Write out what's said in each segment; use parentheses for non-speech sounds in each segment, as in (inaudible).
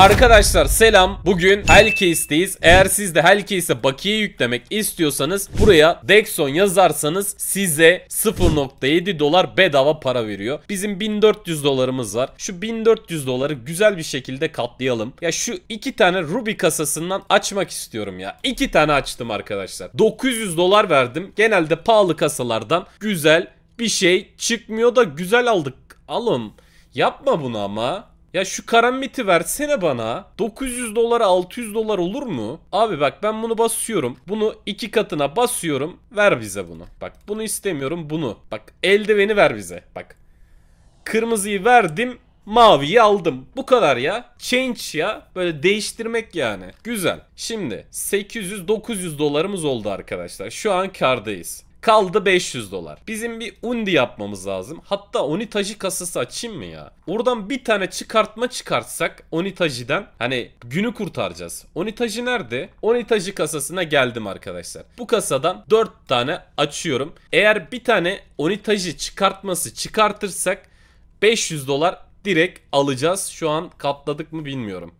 Arkadaşlar selam. Bugün Hellcase'deyiz. Eğer siz de Hellcase'e bakiye yüklemek istiyorsanız buraya Dexon yazarsanız size 0.7 dolar bedava para veriyor. Bizim 1400 dolarımız var. Şu 1400 doları güzel bir şekilde katlayalım. Ya şu iki tane Ruby kasasından açmak istiyorum ya. İki tane açtım arkadaşlar. 900 dolar verdim. Genelde pahalı kasalardan güzel bir şey çıkmıyor da güzel aldık. Alın. Yapma bunu ama. Ya şu karamiti versene bana. 900 dolar 600 dolar olur mu? Abi bak ben bunu basıyorum. Bunu iki katına basıyorum. Ver bize bunu. Bak bunu istemiyorum bunu. Bak eldiveni ver bize. Bak. Kırmızıyı verdim. Maviyi aldım. Bu kadar ya. Change ya. Böyle değiştirmek yani. Güzel. Şimdi 800-900 dolarımız oldu arkadaşlar. Şu an kardayız. Kaldı 500 dolar. Bizim bir undi yapmamız lazım. Hatta onitaji kasası açayım mı ya? Oradan bir tane çıkartma çıkartsak onitaji'den hani günü kurtaracağız. Onitaji nerede? Onitaji kasasına geldim arkadaşlar. Bu kasadan 4 tane açıyorum. Eğer bir tane onitaji çıkartması çıkartırsak 500 dolar direkt alacağız. Şu an katladık mı bilmiyorum.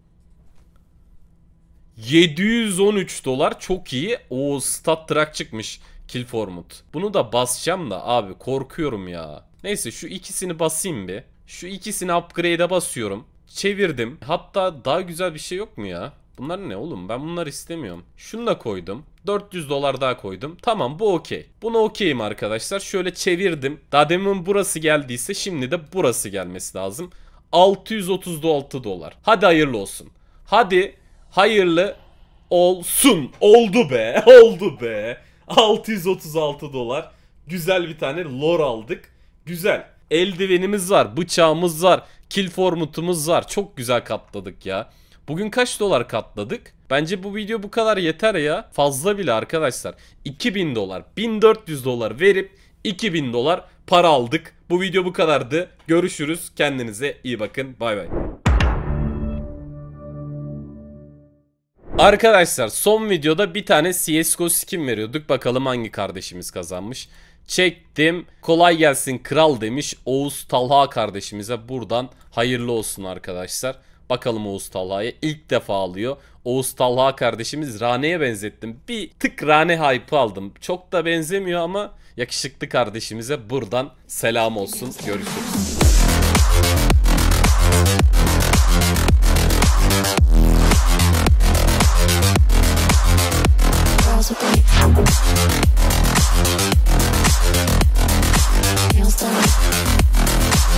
713 dolar çok iyi. O stat track çıkmış. Kill Formut. Bunu da basacağım da abi korkuyorum ya. Neyse şu ikisini basayım bir. Şu ikisini upgrade'e basıyorum. Çevirdim. Hatta daha güzel bir şey yok mu ya? Bunlar ne oğlum? Ben bunları istemiyorum. Şunu da koydum. 400 dolar daha koydum. Tamam bu okey. Bunu okeyim arkadaşlar. Şöyle çevirdim. Daha demin burası geldiyse şimdi de burası gelmesi lazım. 636 dolar. Hadi hayırlı olsun. Hadi hayırlı olsun. Oldu be. (laughs) Oldu be. 636 dolar. Güzel bir tane lore aldık. Güzel. Eldivenimiz var, bıçağımız var, kill formutumuz var. Çok güzel katladık ya. Bugün kaç dolar katladık? Bence bu video bu kadar yeter ya. Fazla bile arkadaşlar. 2000 dolar, 1400 dolar verip 2000 dolar para aldık. Bu video bu kadardı. Görüşürüz. Kendinize iyi bakın. Bay bay. Arkadaşlar son videoda bir tane CSGO skin veriyorduk. Bakalım hangi kardeşimiz kazanmış. Çektim. Kolay gelsin kral demiş Oğuz Talha kardeşimize. Buradan hayırlı olsun arkadaşlar. Bakalım Oğuz Talha'ya ilk defa alıyor. Oğuz Talha kardeşimiz Rane'ye benzettim. Bir tık Rane hype aldım. Çok da benzemiyor ama yakışıklı kardeşimize buradan selam olsun. Görüşürüz.